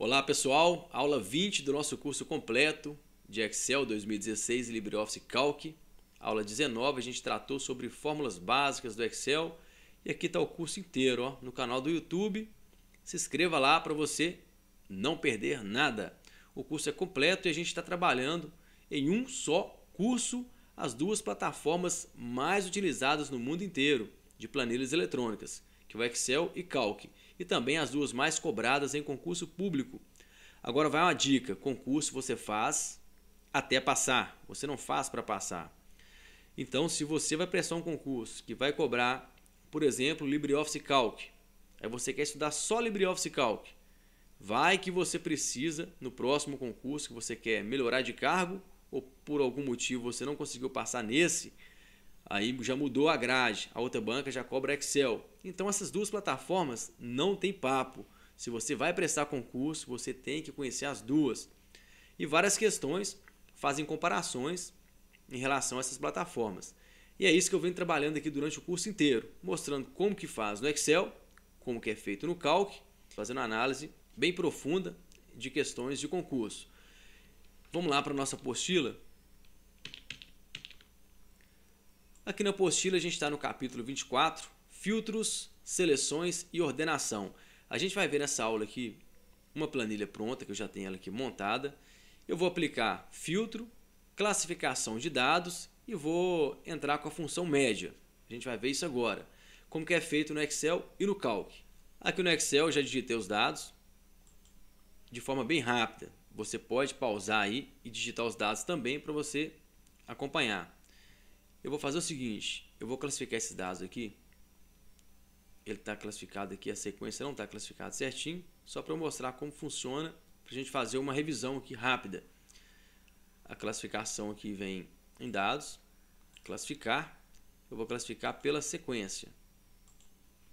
Olá pessoal, aula 20 do nosso curso completo de Excel 2016 e LibreOffice Calc. Aula 19 a gente tratou sobre fórmulas básicas do Excel e aqui está o curso inteiro ó, no canal do YouTube. Se inscreva lá para você não perder nada. O curso é completo e a gente está trabalhando em um só curso as duas plataformas mais utilizadas no mundo inteiro de planilhas eletrônicas, que é o Excel e Calc e também as duas mais cobradas em concurso público. Agora vai uma dica: concurso você faz até passar, você não faz para passar. Então, se você vai prestar um concurso que vai cobrar, por exemplo, LibreOffice Calc, aí você quer estudar só LibreOffice Calc, vai que você precisa no próximo concurso que você quer melhorar de cargo ou por algum motivo você não conseguiu passar nesse aí já mudou a grade, a outra banca já cobra Excel. Então essas duas plataformas não tem papo. Se você vai prestar concurso, você tem que conhecer as duas. E várias questões fazem comparações em relação a essas plataformas. E é isso que eu venho trabalhando aqui durante o curso inteiro, mostrando como que faz no Excel, como que é feito no Calc, fazendo análise bem profunda de questões de concurso. Vamos lá para a nossa apostila? Aqui na apostila a gente está no capítulo 24, filtros, seleções e ordenação. A gente vai ver nessa aula aqui uma planilha pronta, que eu já tenho ela aqui montada. Eu vou aplicar filtro, classificação de dados e vou entrar com a função média. A gente vai ver isso agora, como que é feito no Excel e no Calc. Aqui no Excel eu já digitei os dados de forma bem rápida. Você pode pausar aí e digitar os dados também para você acompanhar. Eu vou fazer o seguinte, eu vou classificar esses dados aqui. Ele está classificado aqui, a sequência não está classificada certinho, só para mostrar como funciona, para a gente fazer uma revisão aqui rápida. A classificação aqui vem em dados, classificar, eu vou classificar pela sequência.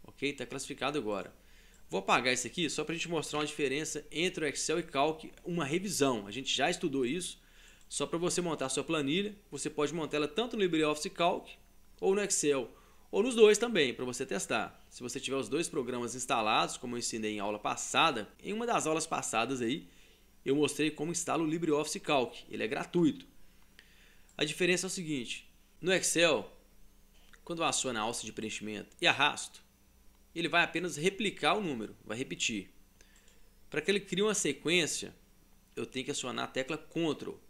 Ok? Está classificado agora. Vou apagar isso aqui só para a gente mostrar uma diferença entre o Excel e Calc, uma revisão. A gente já estudou isso, só para você montar sua planilha, você pode montá-la tanto no LibreOffice Calc ou no Excel, ou nos dois também, para você testar. Se você tiver os dois programas instalados, como eu ensinei em aula passada, em uma das aulas passadas aí, eu mostrei como instala o LibreOffice Calc, ele é gratuito. A diferença é o seguinte, no Excel, quando eu aciono a alça de preenchimento e arrasto, ele vai apenas replicar o número, vai repetir. Para que ele crie uma sequência, eu tenho que acionar a tecla CTRL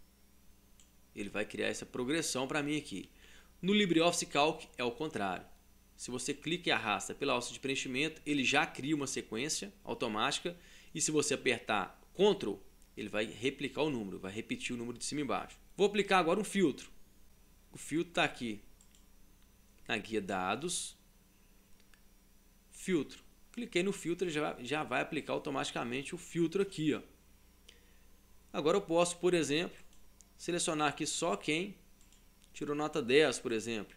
ele vai criar essa progressão para mim aqui. No LibreOffice Calc é o contrário. Se você clica e arrasta pela alça de preenchimento, ele já cria uma sequência automática e se você apertar Ctrl, ele vai replicar o número, vai repetir o número de cima e embaixo. Vou aplicar agora um filtro. O filtro está aqui na guia Dados, Filtro. Cliquei no filtro, ele já, já vai aplicar automaticamente o filtro aqui. Ó. Agora eu posso, por exemplo, selecionar aqui só quem tirou nota 10, por exemplo.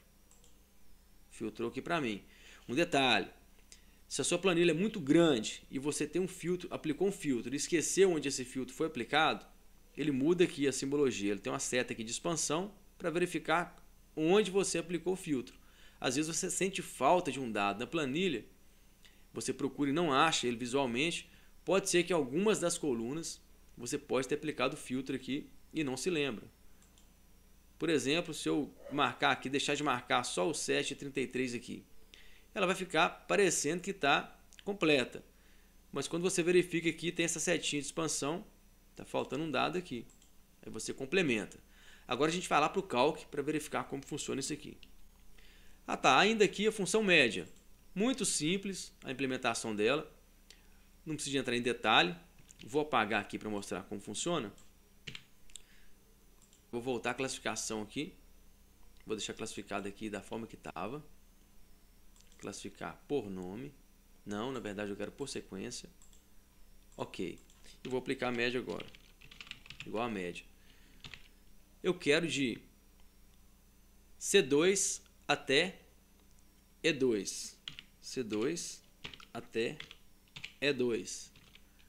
Filtrou aqui para mim. Um detalhe, se a sua planilha é muito grande e você tem um filtro, aplicou um filtro e esqueceu onde esse filtro foi aplicado, ele muda aqui a simbologia, ele tem uma seta aqui de expansão para verificar onde você aplicou o filtro. Às vezes você sente falta de um dado na planilha, você procura e não acha ele visualmente, pode ser que algumas das colunas você pode ter aplicado o filtro aqui e não se lembra. Por exemplo, se eu marcar aqui, deixar de marcar só o 7,33 aqui, ela vai ficar parecendo que está completa. Mas quando você verifica aqui, tem essa setinha de expansão, está faltando um dado aqui. Aí você complementa. Agora a gente vai lá para o calc para verificar como funciona isso aqui. Ah tá, ainda aqui a função média. Muito simples a implementação dela. Não precisa entrar em detalhe. Vou apagar aqui para mostrar como funciona. Vou voltar a classificação aqui. Vou deixar classificado aqui da forma que estava. Classificar por nome. Não, na verdade eu quero por sequência. Ok. Eu vou aplicar a média agora. Igual a média. Eu quero de C2 até E2. C2 até E2.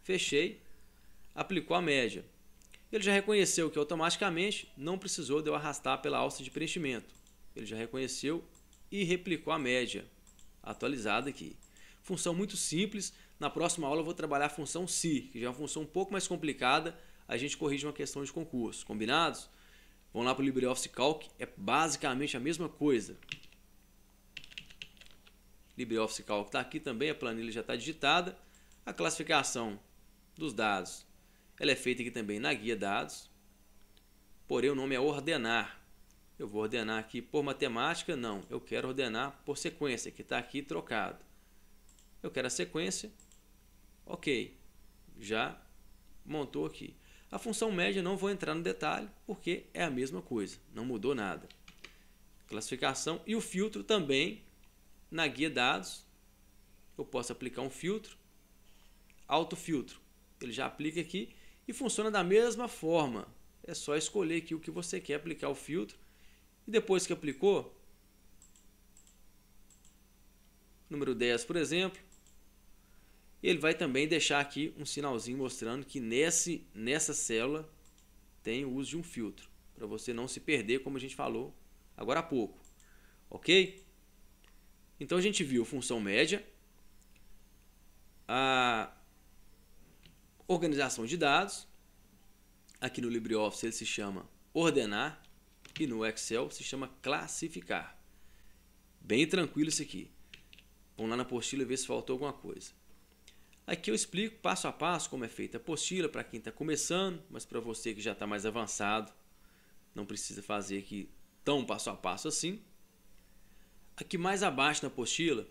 Fechei. Aplicou a média. Ele já reconheceu que automaticamente não precisou de eu arrastar pela alça de preenchimento. Ele já reconheceu e replicou a média, atualizada aqui. Função muito simples, na próxima aula eu vou trabalhar a função se, que já é uma função um pouco mais complicada, a gente corrige uma questão de concurso, combinados? Vão lá para o LibreOffice Calc, é basicamente a mesma coisa. LibreOffice Calc está aqui também, a planilha já está digitada. A classificação dos dados ela é feita aqui também na guia dados, porém o nome é ordenar. Eu vou ordenar aqui por matemática? Não, eu quero ordenar por sequência, que está aqui trocado. Eu quero a sequência, ok, já montou aqui. A função média não vou entrar no detalhe, porque é a mesma coisa, não mudou nada. Classificação e o filtro também, na guia dados, eu posso aplicar um filtro, autofiltro. Ele já aplica aqui e funciona da mesma forma. É só escolher aqui o que você quer aplicar o filtro e depois que aplicou, número 10, por exemplo, ele vai também deixar aqui um sinalzinho mostrando que nesse, nessa célula tem o uso de um filtro, para você não se perder, como a gente falou agora há pouco. Ok? Então a gente viu função média, a organização de dados. Aqui no LibreOffice ele se chama ordenar e no Excel se chama classificar. Bem tranquilo isso aqui. Vamos lá na apostila ver se faltou alguma coisa. Aqui eu explico passo a passo como é feita a apostila para quem está começando, mas para você que já está mais avançado, não precisa fazer aqui tão passo a passo assim. Aqui mais abaixo na apostila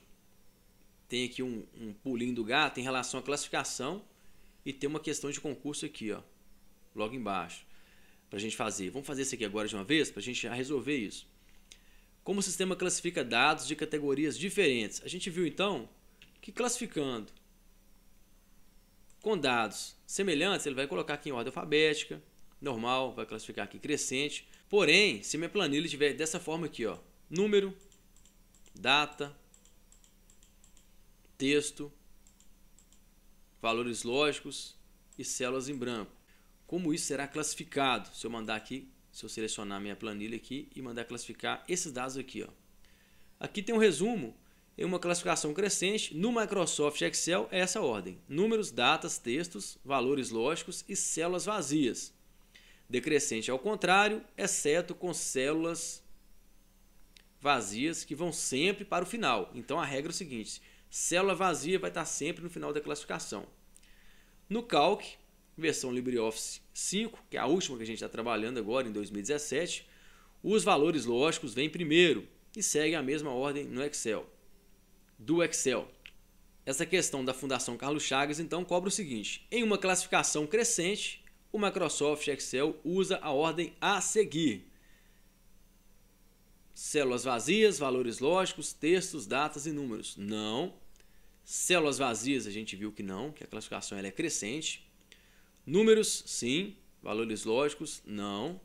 tem aqui um, um pulinho do gato em relação à classificação. E tem uma questão de concurso aqui, ó, logo embaixo, para a gente fazer. Vamos fazer isso aqui agora de uma vez, para a gente já resolver isso. Como o sistema classifica dados de categorias diferentes? A gente viu, então, que classificando com dados semelhantes, ele vai colocar aqui em ordem alfabética, normal, vai classificar aqui crescente. Porém, se minha planilha estiver dessa forma aqui, ó, número, data, texto, valores lógicos e células em branco. Como isso será classificado? Se eu mandar aqui, se eu selecionar minha planilha aqui e mandar classificar esses dados aqui. Ó. Aqui tem um resumo em uma classificação crescente no Microsoft Excel é essa ordem: números, datas, textos, valores lógicos e células vazias. Decrescente ao contrário, exceto com células vazias que vão sempre para o final. Então a regra é o seguinte: Célula vazia vai estar sempre no final da classificação. No Calc, versão LibreOffice 5, que é a última que a gente está trabalhando agora em 2017, os valores lógicos vêm primeiro e seguem a mesma ordem no Excel. Do Excel. Essa questão da Fundação Carlos Chagas então cobra o seguinte: em uma classificação crescente, o Microsoft Excel usa a ordem a seguir, Células vazias, valores lógicos, textos, datas e números. Não. Células vazias, a gente viu que não, que a classificação ela é crescente. Números, sim. Valores lógicos, não.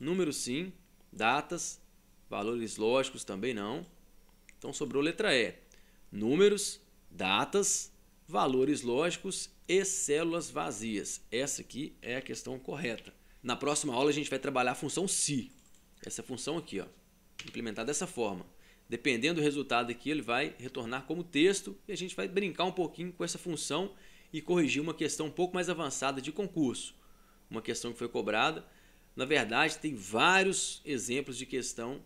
Números, sim. Datas, valores lógicos também não. Então sobrou letra E. Números, datas, valores lógicos e células vazias. Essa aqui é a questão correta. Na próxima aula a gente vai trabalhar a função se. Essa função aqui, ó implementar dessa forma. Dependendo do resultado aqui, ele vai retornar como texto e a gente vai brincar um pouquinho com essa função e corrigir uma questão um pouco mais avançada de concurso. Uma questão que foi cobrada. Na verdade, tem vários exemplos de questão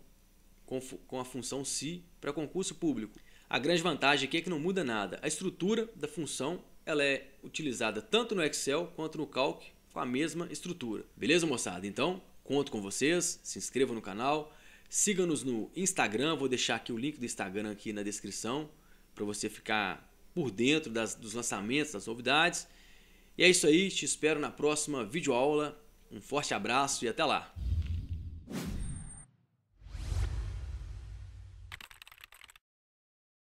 com a função se para concurso público. A grande vantagem aqui é que não muda nada. A estrutura da função ela é utilizada tanto no Excel quanto no Calc com a mesma estrutura. Beleza, moçada? Então, conto com vocês, se inscreva no canal, Siga-nos no Instagram, vou deixar aqui o link do Instagram aqui na descrição para você ficar por dentro das, dos lançamentos, das novidades. E é isso aí, te espero na próxima videoaula. Um forte abraço e até lá!